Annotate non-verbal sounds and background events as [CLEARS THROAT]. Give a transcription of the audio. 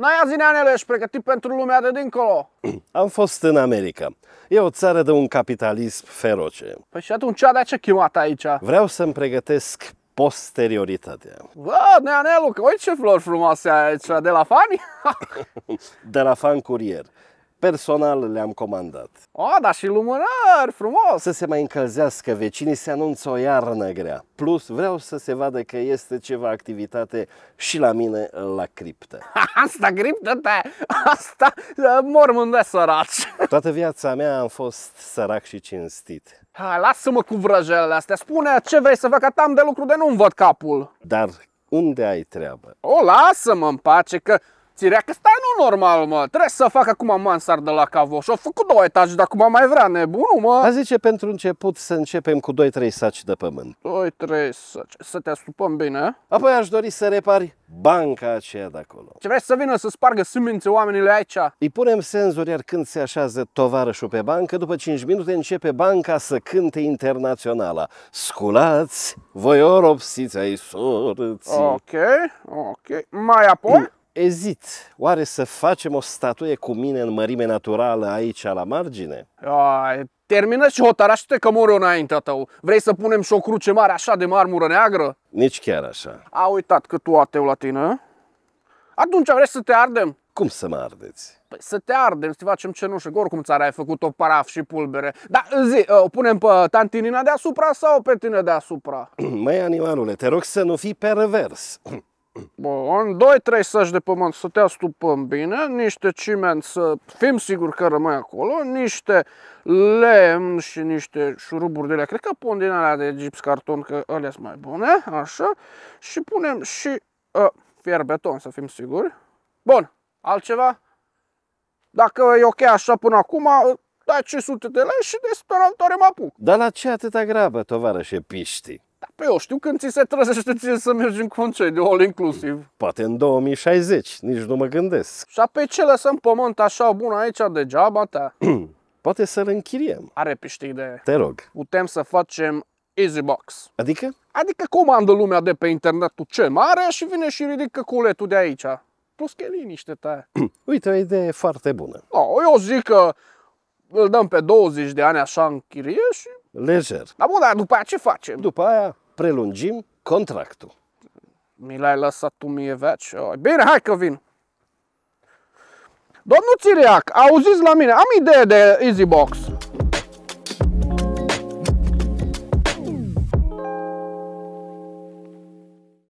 N-ai azi neanele, pregătit pentru lumea de dincolo. [CLEARS THROAT] Am fost în America. E o țară de un capitalism feroce. Păi și atunci de ce chemat aici? Vreau să-mi pregătesc posterioritatea. Văd, neanelu, că uite ce flori frumoase aici, de la fani? [LAUGHS] de la fan curier. Personal le-am comandat. O, dar și lumânări, frumos! Să se mai încălzească vecinii, se anunță o iarnă grea. Plus, vreau să se vadă că este ceva activitate și la mine la criptă. [LAUGHS] Asta criptă te Asta mormânt de săraci! Toată viața mea am fost sărac și cinstit. Hai, lasă-mă cu vrăjelele astea, spune ce vrei să fac, că am de lucru de nu-mi văd capul. Dar unde ai treabă? O, lasă-mă în pace, că că stai nu normal, mă. Trebuie să fac acum mansard de la o Au făcut două etaje, dar acum mai vrea nebunul, mă. A zice pentru început să începem cu 2-3 saci de pământ. 2-3 saci. Să te asupăm bine. Apoi aș dori să repari banca aceea de acolo. Ce vrei să vină să spargă sâmințe oamenile aici? Îi punem senzori, iar când se așează tovarășul pe bancă, după 5 minute începe banca să cânte internaționala. Sculați, voi oropsiți ai sorții. Ok, ok. Mai apoi? Mm ezit. Oare să facem o statuie cu mine în mărime naturală aici, la margine? Ai, termină și hotaraște că mor eu înaintea tău. Vrei să punem și o cruce mare așa de marmură neagră? Nici chiar așa. A uitat că tu ateu la tine, Atunci vrei să te ardem? Cum să mă ardeți? Păi să te ardem, să te facem cenușă, oricum țara ai făcut-o paraf și pulbere. Dar zi, ă, o punem pe tantinina deasupra sau pe tine deasupra? [CLEARS THROAT] Măi, animalule, te rog să nu fii pervers. [CLEARS THROAT] Bun, 2-3 saci de pământ să te astupăm bine, niște ciment să fim siguri că rămâi acolo, niște lemn și niște șuruburi de alea, cred că pun din alea de gips carton, că alea sunt mai bune, așa, și punem și a, ă, fier beton să fim siguri. Bun, altceva? Dacă e ok așa până acum, dai 500 de lei și de mă apuc. Dar la ce atâta grabă, tovarășe piștii? Păi eu știu când ți se trezește ție să mergi în concediu, all inclusiv. Poate în 2060, nici nu mă gândesc. Și pe ce lăsăm pământ așa bun aici degeaba ta? [CLEARS THROAT] Poate să-l închiriem. Are piște idee. Te rog. Putem să facem easy box. Adică? Adică comandă lumea de pe internetul ce mare și vine și ridică culetul de aici. Plus că e liniște ta. [CLEARS THROAT] Uite, o idee foarte bună. No, oh, eu zic că îl dăm pe 20 de ani așa în chirie și... Lejer. Dar bun, dar după aia ce facem? După aia prelungim contractul. Mi l-ai lăsat tu mie veci? Bine, hai că vin! Domnul Țiriac, auziți la mine, am idee de Easybox.